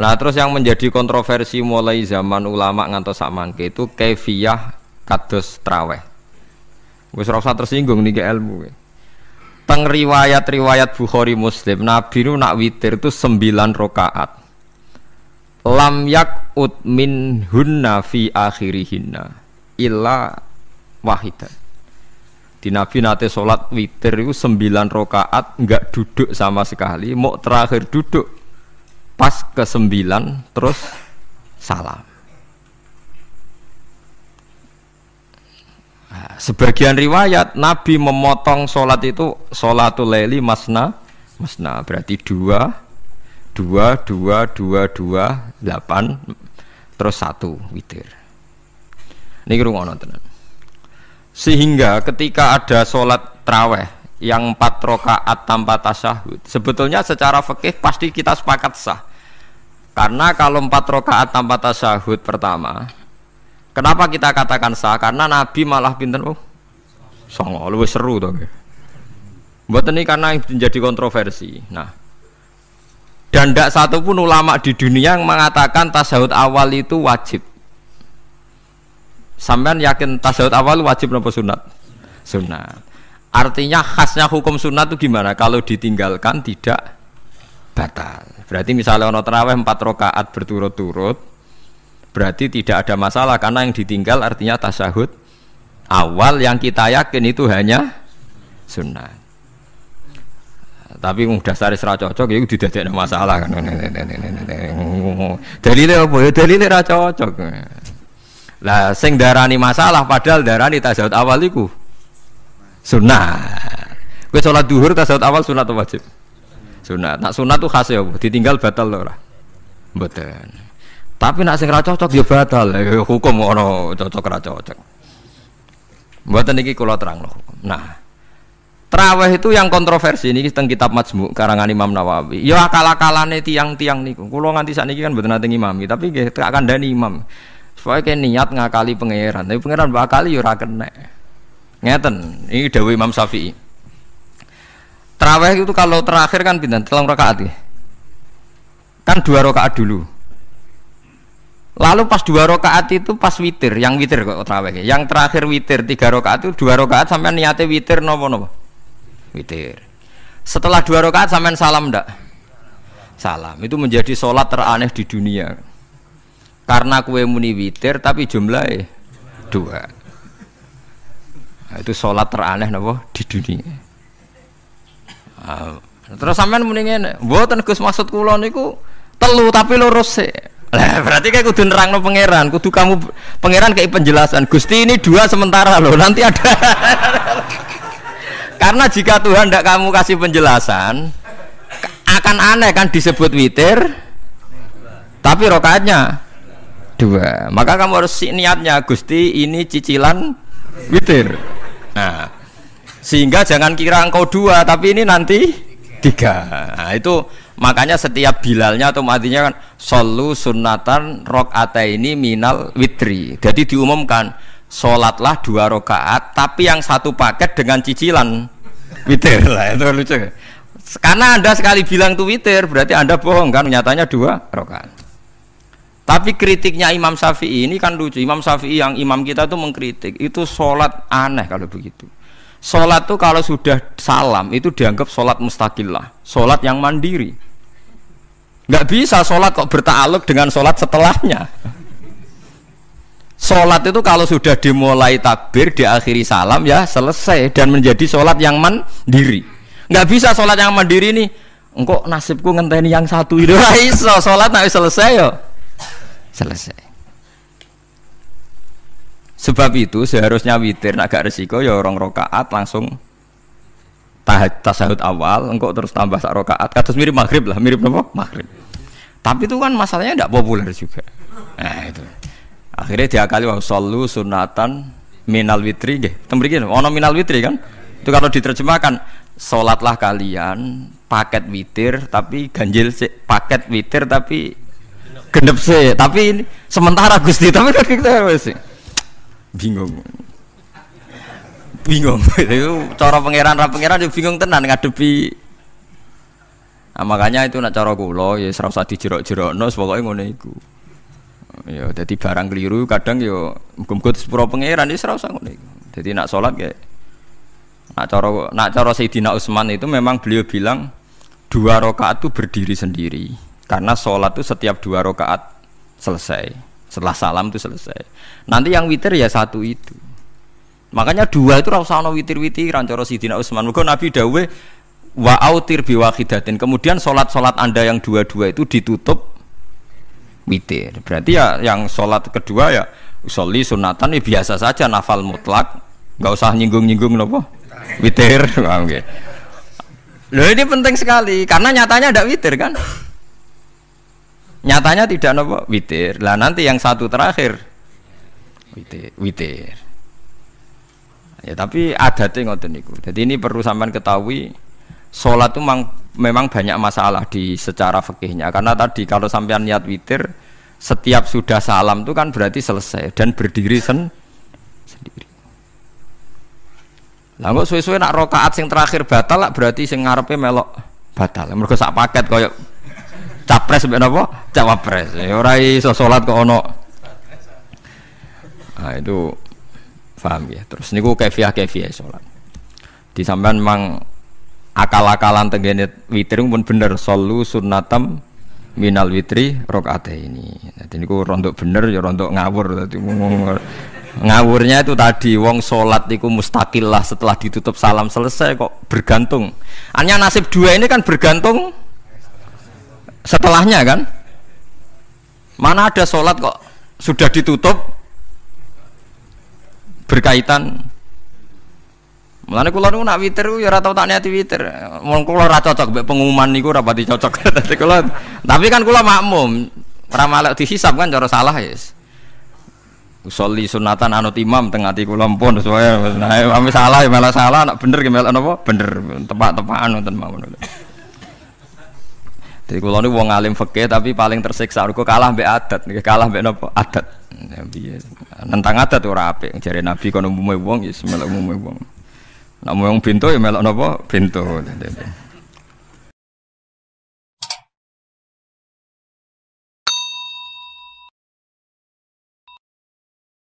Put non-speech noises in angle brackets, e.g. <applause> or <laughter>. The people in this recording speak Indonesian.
Nah terus yang menjadi kontroversi mulai zaman ulama ngantos sak mangke itu kefiah kados traweh. Wis rasa tersinggung nih ke ilmu. E. Teng riwayat-riwayat Bukhari Muslim Nabi nu nak witir itu sembilan rokaat. Lam yak ut min hunna fi akhirihinna illa wahidah. Di Nabi nate sholat witir itu sembilan rokaat nggak duduk sama sekali. Mau terakhir duduk pas ke sembilan terus salam nah, sebagian riwayat Nabi memotong sholat itu sholatul leli masna masna berarti dua dua dua dua dua delapan terus satu witir ini kerungono tenan sehingga ketika ada sholat traweh yang empat rokaat tanpa tasahud sebetulnya secara fikih pasti kita sepakat sah karena kalau empat rakaat tanpa tasyahud pertama, kenapa kita katakan sah? Karena Nabi malah pinter oh, songo, lebih seru tuh. Gitu. Buat ini karena menjadi kontroversi. Nah, dan tidak satu pun ulama di dunia yang mengatakan tasyahud awal itu wajib. Sampean yakin tasyahud awal wajib nopo sunat? Sunat. Artinya khasnya hukum sunat itu gimana? Kalau ditinggalkan tidak batal. Berarti misalnya ono teraweh empat rokaat berturut-turut, berarti tidak ada masalah karena yang ditinggal artinya tasahud awal yang kita yakin itu hanya sunnah. Tapi mudah sari serah cocok, ya itu tidak ada masalah kan. Dalilnya apa ya? Dalilnya serah cocok. Lah, sing darani masalah padahal darani tasawuf awal itu sunnah. Gue sholat duhur tasawuf awal sunnah atau wajib? sunat. Nak sunat tuh khas ya, ditinggal batal loh lah. betul. Tapi nak sing cocok dia ya batal. Ya, hukum ono cocok ra cocok. Mboten niki kula terang loh. Nah, Traweh itu yang kontroversi ini tentang kitab Majmu karangan Imam Nawawi. Ya akal-akalane tiang-tiang niku. Kula nganti ini kan mboten nate Imam, tapi nggih tak kandhani imam. soalnya kayak niat ngakali pangeran, tapi pangeran bakal ya ora kena. Ngeten, ini Dewi Imam Syafi'i. Terawih itu kalau terakhir kan pindah telung rakaat ya. Kan dua rakaat dulu. Lalu pas dua rakaat itu pas witir, yang witir kok terawih. Ya? Yang terakhir witir tiga rakaat itu dua rakaat sampai niatnya witir nopo nopo. Witir. Setelah dua rakaat sampai salam ndak? Salam itu menjadi sholat teraneh di dunia. Karena kue muni witir tapi jumlahnya dua. Nah, itu sholat teraneh nopo di dunia. Terus sampean mendingin, buatan gus maksud kula niku telu tapi loro sih. Lah berarti kayak kudu nerangno pangeran, kudu kamu pangeran kayak penjelasan. Gusti ini dua sementara loh, nanti ada. <laughs> Karena jika Tuhan tidak kamu kasih penjelasan, akan aneh kan disebut witir, tapi rokaatnya dua. Maka kamu harus niatnya Gusti ini cicilan witir. Nah, sehingga jangan kira engkau dua, tapi ini nanti tiga. Nah, itu makanya setiap bilalnya atau matinya kan solu sunatan ate ini minal witri. Jadi diumumkan sholatlah dua rokaat, tapi yang satu paket dengan cicilan witir lah itu kan lucu. Karena anda sekali bilang tuh witir, berarti anda bohong kan? Nyatanya dua rokaat. Tapi kritiknya Imam Syafi'i ini kan lucu. Imam Syafi'i yang imam kita tuh mengkritik itu sholat aneh kalau begitu. Sholat tuh kalau sudah salam itu dianggap sholat mustakillah, sholat yang mandiri. Gak bisa sholat kok bertaluk dengan sholat setelahnya. Sholat itu kalau sudah dimulai takbir, diakhiri salam ya selesai dan menjadi sholat yang mandiri. Gak bisa sholat yang mandiri nih. Engkau nasibku ngenteni yang satu itu. <laughs> Iso sholat nanti selesai ya, Selesai. Sebab itu seharusnya witir nak gak resiko ya orang rokaat langsung tahat tasahud awal engkau terus tambah sak rokaat kados mirip maghrib lah mirip apa maghrib tapi itu kan masalahnya tidak populer juga nah itu akhirnya dia kali wa sallu sunatan minal witri nggih teng mriki ono minal witri kan itu kalau diterjemahkan sholatlah kalian paket witir tapi ganjil si, paket witir tapi genep sih tapi ini sementara Gusti tapi kan kita gitu, sih bingung bingung <laughs> itu cara pangeran ra pangeran yo bingung tenan ngadepi nah, makanya itu nak cara kula ya ora usah dijerok-jerokno pokoke ngene iku ya jadi barang keliru kadang yo muga-muga sepuro pangeran ya ora usah ngene iku nak sholat kayak nak cara nak cara Sayyidina Utsman itu memang beliau bilang dua rakaat itu berdiri sendiri karena sholat itu setiap dua rakaat selesai setelah salam itu selesai. Nanti yang witir ya satu itu. Makanya dua itu rasa ono witir-witiran cara Sidina Utsman. Mugo Nabi dawe wa autir biwahidatin. Kemudian sholat solat Anda yang dua-dua itu ditutup witir. Berarti ya yang sholat kedua ya sholi sunatan ya biasa saja nafal mutlak, nggak usah nyinggung-nyinggung nopo. Witir, okay. <laughs> Loh ini penting sekali karena nyatanya ada witir kan nyatanya tidak nopo witir lah nanti yang satu terakhir witir witir ya tapi ada tuh ngoten niku jadi ini perlu sampean ketahui sholat tuh memang, banyak masalah di secara fikihnya karena tadi kalau sampean niat witir setiap sudah salam tuh kan berarti selesai dan berdiri sen sendiri lah kok suwe-suwe nak rokaat sing terakhir batal lah berarti sing ngarepe melok batal mergo sak paket koyok capres mbek apa? cawapres ya orang iso sholat ke ono nah, itu paham ya terus ini niku kefiah kefiah solat. di samping memang akal-akalan tenggene witir pun bener solu sunnatam minal witri rokaat ini jadi niku rontok bener ya rontok ngawur tadi ngawurnya itu tadi wong sholat itu mustakil lah setelah ditutup salam selesai kok bergantung hanya nasib dua ini kan bergantung setelahnya kan mana ada sholat kok sudah ditutup berkaitan Mulane kula niku nak witir ya ora tau tak niati witir. Wong kula ora cocok mbek pengumuman niku ora pati cocok. <laughs> Dadi kula tapi kan kula makmum. Ora malah dihisab kan cara salah ya. Yes. Usolli sunatan anut imam teng ati kula pun sesuai. Nah, salah ya malah salah, nak bener ki ya melok napa? Bener. Tepak-tepakan wonten mawon. Jadi kalau nih wong alim fakih tapi paling tersiksa. Kau kalah be adat, kalah be nopo adat. Nabi ya, nentang adat ora apik. cari Nabi kono umumnya wong ya semelok umumnya wong. Nak mau pintu ya melok nopo pintu.